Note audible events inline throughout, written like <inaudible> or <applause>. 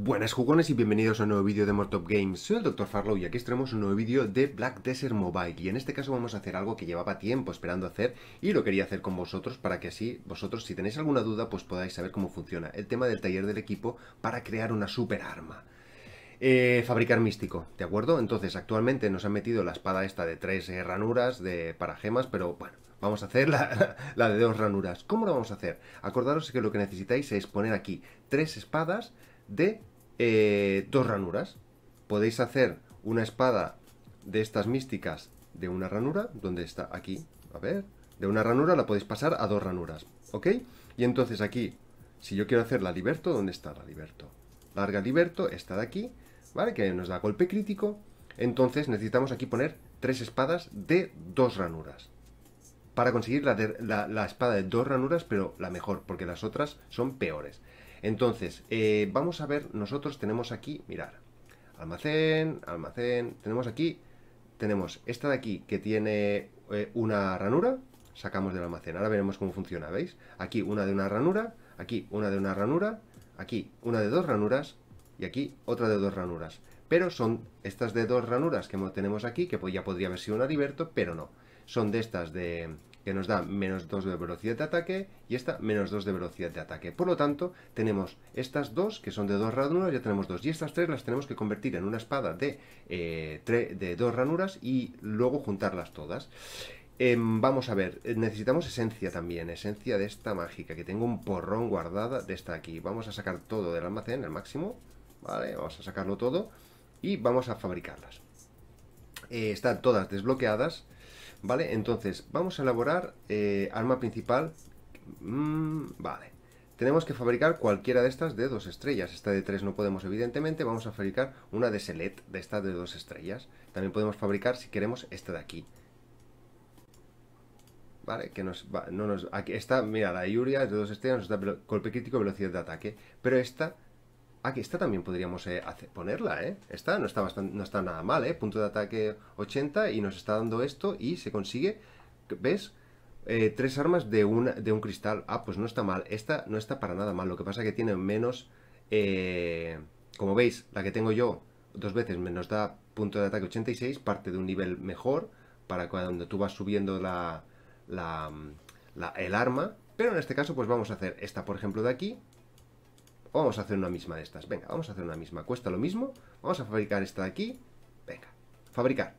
Buenas jugones y bienvenidos a un nuevo vídeo de Mortop Games. Soy el Dr. Farlow y aquí tenemos un nuevo vídeo de Black Desert Mobile y en este caso vamos a hacer algo que llevaba tiempo esperando hacer y lo quería hacer con vosotros para que así vosotros si tenéis alguna duda pues podáis saber cómo funciona el tema del taller del equipo para crear una super arma. Eh, fabricar místico, ¿de acuerdo? Entonces actualmente nos han metido la espada esta de tres eh, ranuras de, para gemas, pero bueno, Vamos a hacer la, <laughs> la, de dos ranuras. ¿Cómo lo vamos a hacer? Acordaros que lo que necesitáis es poner aquí tres espadas de eh, dos ranuras. Podéis hacer una espada de estas místicas de una ranura, donde está aquí, a ver, de una ranura la podéis pasar a dos ranuras, ¿ok? Y entonces aquí, si yo quiero hacer la liberto, ¿dónde está la liberto? Larga liberto, esta de aquí, ¿vale? Que nos da golpe crítico, entonces necesitamos aquí poner tres espadas de dos ranuras. Para conseguir la espada de dos ranuras, pero la mejor, porque las otras son peores. Entonces, eh, vamos a ver, nosotros tenemos aquí, mirar, almacén, almacén, tenemos aquí, tenemos esta de aquí que tiene eh, una ranura, sacamos del almacén, ahora veremos cómo funciona, ¿veis? Aquí una de una ranura, aquí una de una ranura, aquí una de dos ranuras y aquí otra de dos ranuras. Pero son estas de dos ranuras que tenemos aquí, que ya podría haber sido un aliberto pero no. Son de estas de, que nos da menos 2 de velocidad de ataque y esta menos 2 de velocidad de ataque. Por lo tanto, tenemos estas dos, que son de dos ranuras, ya tenemos dos, y estas tres las tenemos que convertir en una espada de, eh, de dos ranuras y luego juntarlas todas. Em, vamos a ver, eh, necesitamos esencia también, esencia de esta mágica, que tengo un porrón guardada de esta aquí. Vamos a sacar todo del almacén al máximo, ¿vale? Vamos a sacarlo todo y vamos a fabricarlas. Eh, están todas desbloqueadas Vale, entonces vamos a elaborar eh, arma principal. Mm, vale, tenemos que fabricar cualquiera de estas de dos estrellas. Esta de tres no podemos, evidentemente. Vamos a fabricar una de Select, de esta de dos estrellas. También podemos fabricar, si queremos, esta de aquí. ¿Vale? Que nos no nos... Aquí está, mira, la Yuria de dos estrellas, nos da golpe crítico, velocidad de ataque. Pero esta Aquí esta también podríamos eh, ponerla, ¿eh? Esta no está, bastante, no está nada mal, ¿eh? Punto de ataque 80 y nos está dando esto y se consigue, ¿ves? Eh, tres armas de, de un cristal. Ah, pues no está mal. Esta no está para nada mal. Lo que pasa es que tiene menos... Eh, como veis, la que tengo yo dos veces menos da punto de ataque 86, parte de un nivel mejor para cuando tú vas subiendo la, el arma. Pero en este caso pues vamos a hacer esta, por ejemplo, de aquí, Vamos a hacer una misma de estas. Venga, vamos a hacer una misma. Cuesta lo mismo. Vamos a fabricar esta de aquí. Venga, fabricar.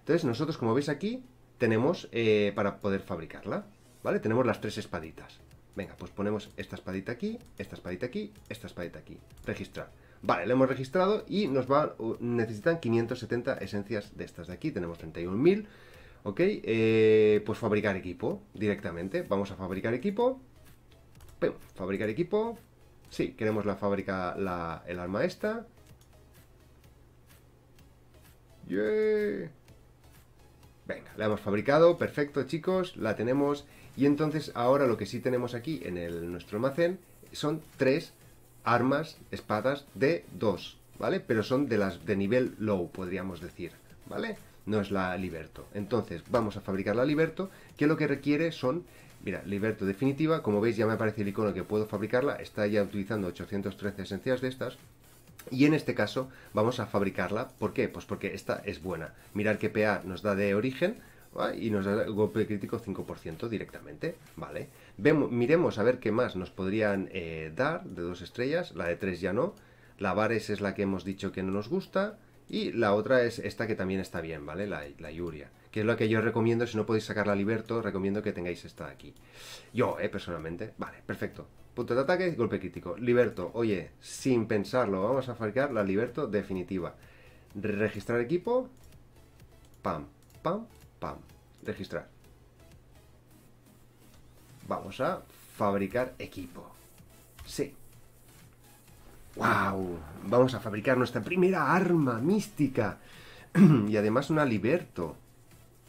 Entonces nosotros, como veis aquí, tenemos eh, para poder fabricarla. ¿Vale? Tenemos las tres espaditas. Venga, pues ponemos esta espadita aquí, esta espadita aquí, esta espadita aquí. Registrar. Vale, lo hemos registrado y nos va, necesitan 570 esencias de estas de aquí. Tenemos 31.000. ¿Ok? Eh, pues fabricar equipo directamente. Vamos a fabricar equipo. Pum, fabricar equipo. Sí, queremos la fábrica, la, el arma esta. ¡Yee! Venga, la hemos fabricado, perfecto chicos, la tenemos. Y entonces ahora lo que sí tenemos aquí en el, nuestro almacén son tres armas, espadas de dos, ¿vale? Pero son de las de nivel low, podríamos decir, ¿vale? vale no es la Liberto. Entonces vamos a fabricar la Liberto, que lo que requiere son, mira, Liberto definitiva, como veis ya me aparece el icono que puedo fabricarla, está ya utilizando 813 esencias de estas, y en este caso vamos a fabricarla, ¿por qué? Pues porque esta es buena. Mirar que PA nos da de origen y nos da el golpe crítico 5% directamente, ¿vale? miremos a ver qué más nos podrían eh, dar de dos estrellas, la de tres ya no, la Vares es la que hemos dicho que no nos gusta, y la otra es esta que también está bien, ¿vale? La, la Yuria, que es la que yo recomiendo, si no podéis sacar la Liberto, recomiendo que tengáis esta de aquí. Yo, ¿eh? Personalmente. Vale, perfecto. Punto de ataque, golpe crítico. Liberto, oye, sin pensarlo, vamos a fabricar la Liberto definitiva. Registrar equipo. Pam, pam, pam. Registrar. Vamos a fabricar equipo. Sí, ¡Wow! Vamos a fabricar nuestra primera arma mística. <clears throat> y además una liberto.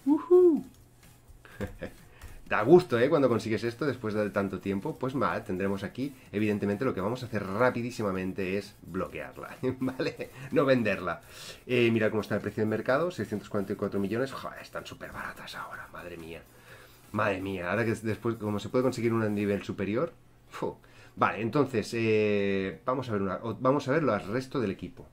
Uh <laughs> da gusto, ¿eh? Cuando consigues esto después de tanto tiempo, pues mal. tendremos aquí, evidentemente lo que vamos a hacer rapidísimamente es bloquearla, <laughs> ¿vale? No venderla. Eh, mira cómo está el precio del mercado, 644 millones, joder, están súper baratas ahora, madre mía. Madre mía, ahora que después, como se puede conseguir un nivel superior, Vale, entonces, eh, vamos, a ver una, vamos a al resto del equipo.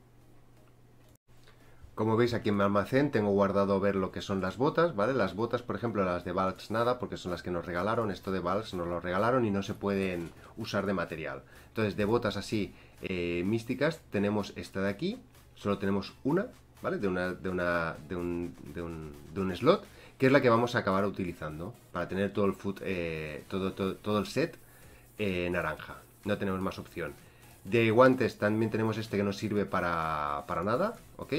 Como veis aquí en mi almacén tengo guardado ver lo que son las botas, ¿vale? Las botas, por ejemplo, las de Valks nada, porque son las que nos regalaron. Esto de Valks nos lo regalaron y no se pueden usar de material. Entonces, de botas así eh, místicas, tenemos esta de aquí. Solo tenemos una, ¿vale? De, una, de, un, de, un, de un slot, que es la que vamos a acabar utilizando para tener todo el, eh, todo, todo el set eh, naranja. No tenemos más opción. De guantes también tenemos este que no sirve para, para nada, ¿ok?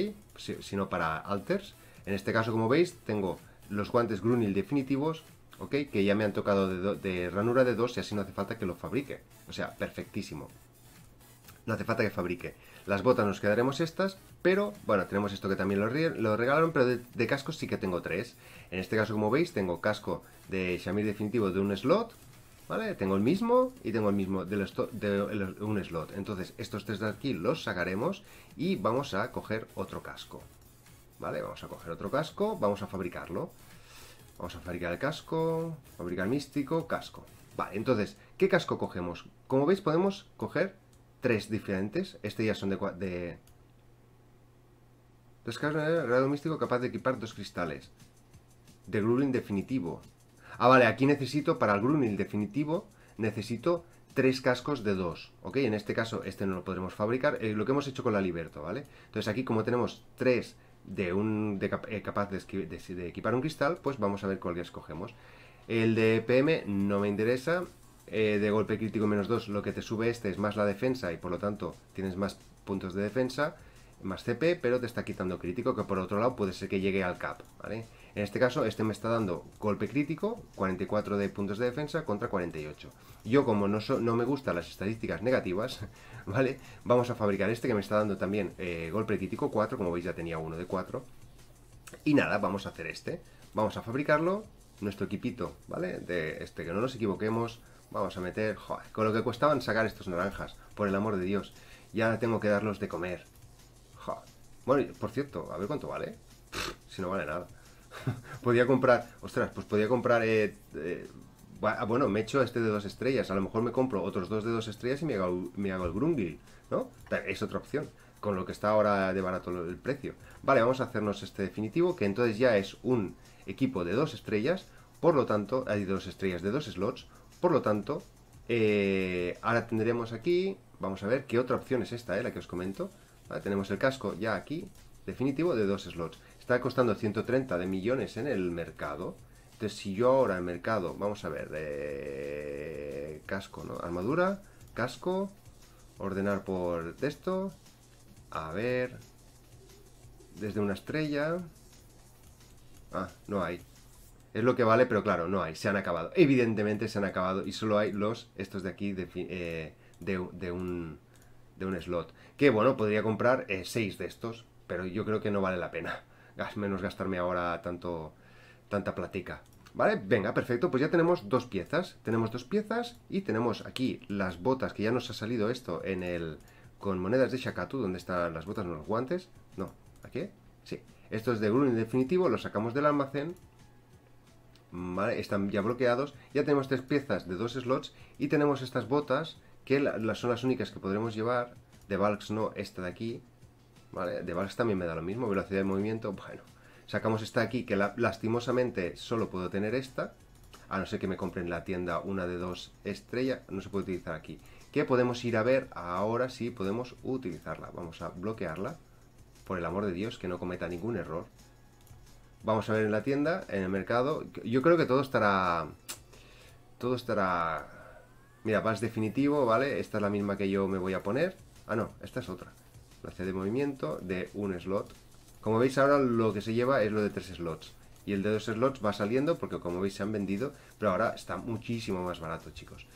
sino para alters. En este caso, como veis, tengo los guantes Grunil definitivos, ¿ok? Que ya me han tocado de, ranura de dos y así no hace falta que lo fabrique. O sea, perfectísimo. No hace falta que fabrique. Las botas nos quedaremos estas, pero bueno, tenemos esto que también lo, lo regalaron, pero de, de cascos sí que tengo tres. En este caso, como veis, tengo casco de Shamir definitivo de un slot, ¿Vale? Tengo el mismo y tengo el mismo de, un slot. Entonces, estos tres de aquí los sacaremos y vamos a coger otro casco. ¿Vale? Vamos a coger otro casco, vamos a fabricarlo. Vamos a fabricar el casco, fabricar místico, casco. Vale, entonces, ¿qué casco cogemos? Como veis, podemos coger tres diferentes. Este ya son de... de... Dos cascos de grado místico capaz de equipar dos cristales. De Grueling definitivo. Ah, vale, aquí necesito, para el Grunil definitivo, necesito tres cascos de dos, ¿ok? En este caso, este no lo podremos fabricar, eh, lo que hemos hecho con la Liberto, ¿vale? Entonces aquí, como tenemos tres de un de, eh, capaz de, equipar un cristal, pues vamos a ver cuál escogemos. El de PM no me interesa, eh, de golpe crítico menos 2, lo que te sube este es más la defensa y por lo tanto tienes más puntos de defensa, más CP, pero te está quitando crítico, que por otro lado puede ser que llegue al cap, ¿vale? vale en este caso, este me está dando golpe crítico, 44 de puntos de defensa contra 48. Yo, como no, no me gustan las estadísticas negativas, <laughs> ¿vale? Vamos a fabricar este que me está dando también eh, golpe crítico 4, como veis ya tenía uno de 4. Y nada, vamos a hacer este. Vamos a fabricarlo, nuestro equipito, ¿vale? De este, que no nos equivoquemos. Vamos a meter, joder, con lo que costaban sacar estos naranjas, por el amor de Dios. Ya tengo que darlos de comer. Bueno, por cierto, a ver cuánto vale. si no vale nada. <laughs> podía comprar, ostras, pues podía comprar... Eh, eh, ah, bueno, me echo este de dos estrellas, a lo mejor me compro otros dos de dos estrellas y me hago, el Grungil, ¿no? Es otra opción, con lo que está ahora de barato el precio. Vale, vamos a hacernos este definitivo, que entonces ya es un equipo de dos estrellas, por lo tanto, hay eh, dos estrellas de dos slots, por lo tanto, ahora tendremos aquí, vamos a ver qué otra opción es esta, la que os comento. tenemos el casco ya aquí, definitivo de dos slots está costando 130 de millones en el mercado. Entonces, si yo ahora en mercado, vamos a ver, casco, ¿no? Armadura, casco, ordenar por texto, a ver, desde una estrella. Ah, no hay. Es lo que vale, pero claro, no hay. Se han acabado. Evidentemente se han acabado y solo hay los, estos de aquí, de, eh, de, un de un slot. Que bueno, podría comprar 6 eh, de estos, pero yo creo que no vale la pena menos gastarme ahora tanto, tanta platica. ¿Vale? Venga, perfecto, pues ya tenemos dos piezas. Tenemos dos piezas y tenemos aquí las botas, que ya nos ha salido esto en el... con monedas de Shakatu, donde están las botas, no los guantes. No, ¿aquí? Sí. Esto es de en definitivo, lo sacamos del almacén. Vale, están ya bloqueados. Ya tenemos tres piezas de dos slots y tenemos estas botas, que las son las únicas que podremos llevar. De Valks no, esta de aquí, ¿vale? De base también me da lo mismo, velocidad de movimiento, bueno. Sacamos esta aquí, que la, lastimosamente solo puedo tener esta, a no ser que me compren en la tienda una de dos estrellas, no se puede utilizar aquí. ¿Qué podemos ir a ver ahora si podemos utilizarla. Vamos a bloquearla, por el amor de Dios, que no cometa ningún error. Vamos a ver en la tienda, en el mercado. Yo creo que todo estará... Todo estará... Mira, vas definitivo, ¿vale? Esta es la misma que yo me voy a poner. Ah, no, esta es otra la C de movimiento de un slot. Como veis ahora lo que se lleva es lo de tres slots. Y el de dos slots va saliendo porque como veis se han vendido, pero ahora está muchísimo más barato, chicos.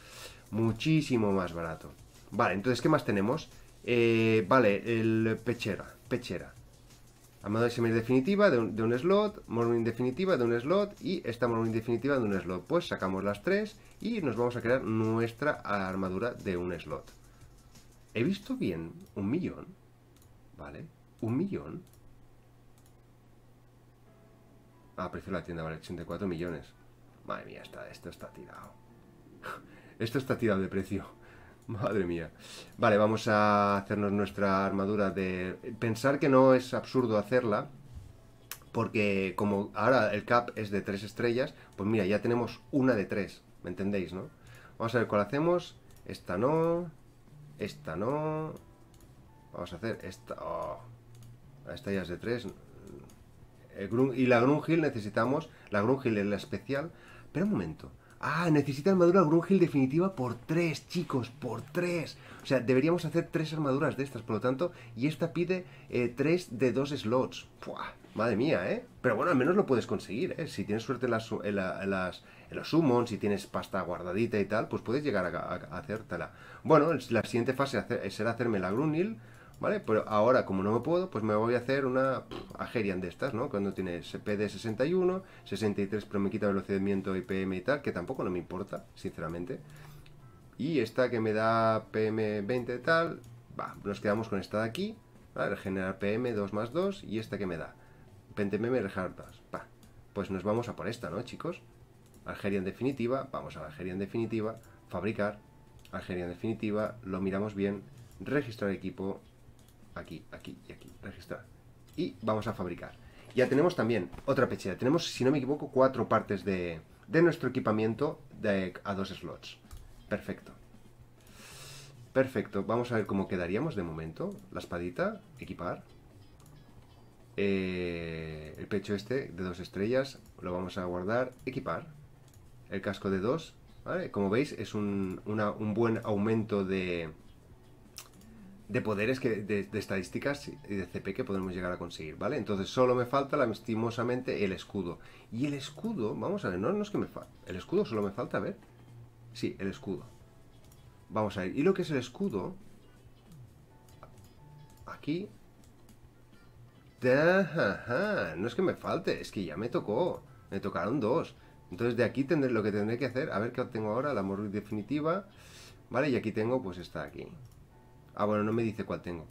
Muchísimo más barato. Vale, entonces, ¿qué más tenemos? Eh, vale, el pechera, pechera. Armadura semi definitiva de un, de un slot, Morning definitiva de un slot y esta Morning definitiva de un slot. Pues sacamos las tres y nos vamos a crear nuestra armadura de un slot. ¿He visto bien un millón? Vale. Un millón. Ah, precio de la tienda vale 84 millones. Madre mía, está, esto está tirado. <laughs> esto está tirado de precio. <laughs> Madre mía. Vale, vamos a hacernos nuestra armadura de... Pensar que no es absurdo hacerla, porque como ahora el cap es de tres estrellas, pues mira, ya tenemos una de tres, ¿me entendéis, no? Vamos a ver cuál hacemos. Esta no, esta no, Vamos a hacer esta. Oh, esta ya es de 3. y la Grunhill necesitamos. La Grunhill es la especial. Pero un momento. Ah, necesita armadura Grunhill definitiva por 3, chicos, por 3. O sea, deberíamos hacer tres armaduras de estas, por lo tanto. Y esta pide 3 eh, de 2 slots. madre mía, ¿eh? Pero bueno, al menos lo puedes conseguir, ¿eh? Si tienes suerte en los summons, si tienes pasta guardadita y tal, pues puedes llegar a, hacértela. Bueno, la siguiente fase será hacerme la grunhill ¿vale? Pero ahora, como no me puedo, pues me voy a hacer una Algerian de estas, ¿no? Cuando tiene PD61, 63, pero me quita miento y PM y tal, que tampoco no me importa, sinceramente. Y esta que me da PM20 y tal, va, nos quedamos con esta de aquí, ¿vale? generar PM 2 más 2, y esta que me da, 20 MM va. Pues nos vamos a por esta, ¿no, chicos? Algeria definitiva, vamos a la Algeria definitiva, fabricar, Algerian definitiva, lo miramos bien, registrar equipo, aquí, aquí y aquí, registrar. Y vamos a fabricar. Ya tenemos también otra pechera. Tenemos, si no me equivoco, cuatro partes de, nuestro equipamiento de, a dos slots. Perfecto. Perfecto. Vamos a ver cómo quedaríamos de momento. La espadita, equipar. Eh, el pecho este de dos estrellas lo vamos a guardar, equipar. El casco de dos, Como veis es un buen aumento de, de poderes, que, de, estadísticas y de CP que podemos llegar a conseguir, ¿vale? Entonces solo me falta lastimosamente el escudo. Y el escudo, vamos a ver, no, no es que me falta. El escudo solo me falta, a ver. Sí, el escudo. Vamos a ver, y lo que es el escudo... Aquí... no es que me falte, es que ya me tocó. Me tocaron dos. Entonces de aquí tendré lo que tendré que hacer, a ver qué obtengo ahora, la morgue definitiva. Vale, y aquí tengo pues está aquí. Ah, bueno, no me dice cuál tengo.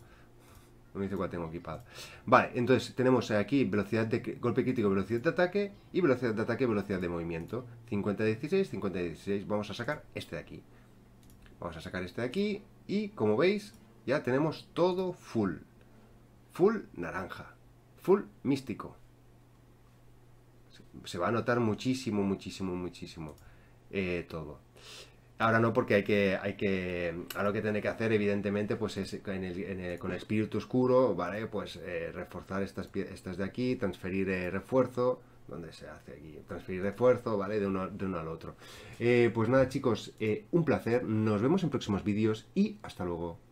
No me dice cuál tengo equipado. Vale, entonces tenemos aquí velocidad de golpe crítico, velocidad de ataque y velocidad de ataque, velocidad de movimiento. 50-16, 50-16. Vamos a sacar este de aquí. Vamos a sacar este de aquí y como veis ya tenemos todo full. Full naranja. Full místico. Se va a notar muchísimo, muchísimo, muchísimo eh, todo. Ahora no, porque hay que, hay que, ahora lo que tiene que hacer, evidentemente, pues es con el espíritu oscuro, ¿vale? Pues eh, reforzar estas, estas de aquí, transferir eh, refuerzo, donde se hace aquí, transferir refuerzo, ¿vale? De uno, de uno al otro. Eh, pues nada, chicos, un placer, nos vemos en próximos vídeos y hasta luego.